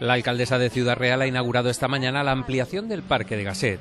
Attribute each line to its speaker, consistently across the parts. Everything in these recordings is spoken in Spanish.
Speaker 1: La alcaldesa de Ciudad Real ha inaugurado esta mañana la ampliación del Parque de Gasset.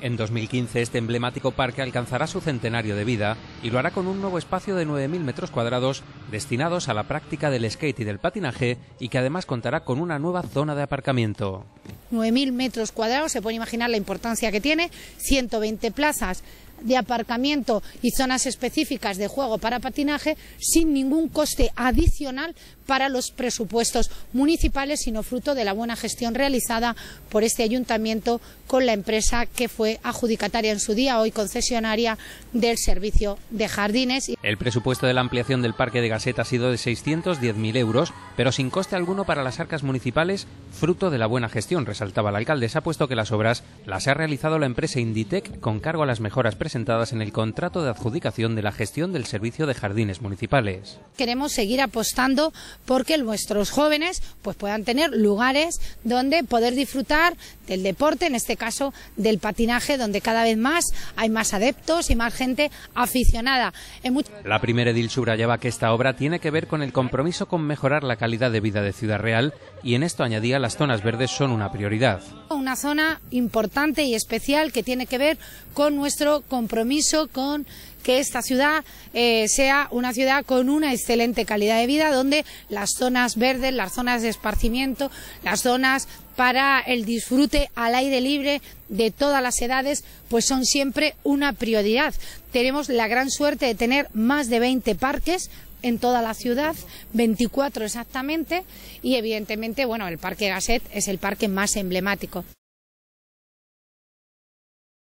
Speaker 1: En 2015 este emblemático parque alcanzará su centenario de vida y lo hará con un nuevo espacio de 9.000 metros cuadrados destinados a la práctica del skate y del patinaje y que además contará con una nueva zona de aparcamiento.
Speaker 2: 9.000 metros cuadrados, se puede imaginar la importancia que tiene, 120 plazas de aparcamiento y zonas específicas de juego para patinaje sin ningún coste adicional para los presupuestos municipales, sino fruto de la buena gestión realizada por este ayuntamiento con la empresa que fue adjudicataria en su día, hoy concesionaria del servicio de jardines.
Speaker 1: El presupuesto de la ampliación del parque de Gaseta ha sido de 610.000 euros, pero sin coste alguno para las arcas municipales, fruto de la buena gestión, resaltaba el alcalde. Se ha puesto que las obras las ha realizado la empresa Inditec con cargo a las mejoras presentadas en el contrato de adjudicación de la gestión del servicio de jardines municipales.
Speaker 2: Queremos seguir apostando porque nuestros jóvenes pues, puedan tener lugares donde poder disfrutar del deporte, en este caso del patinaje, donde cada vez más hay más adeptos y más gente aficionada. La
Speaker 1: primera edil subrayaba que esta obra tiene que ver con el compromiso con mejorar la calidad de vida de Ciudad Real y en esto añadía las zonas verdes son una prioridad.
Speaker 2: Una zona importante y especial que tiene que ver con nuestro compromiso con que esta ciudad eh, sea una ciudad con una excelente calidad de vida, donde las zonas verdes, las zonas de esparcimiento, las zonas para el disfrute al aire libre de todas las edades, pues son siempre una prioridad. Tenemos la gran suerte de tener más de 20 parques en toda la ciudad, 24 exactamente, y evidentemente, bueno, el Parque Gasset es el parque más emblemático.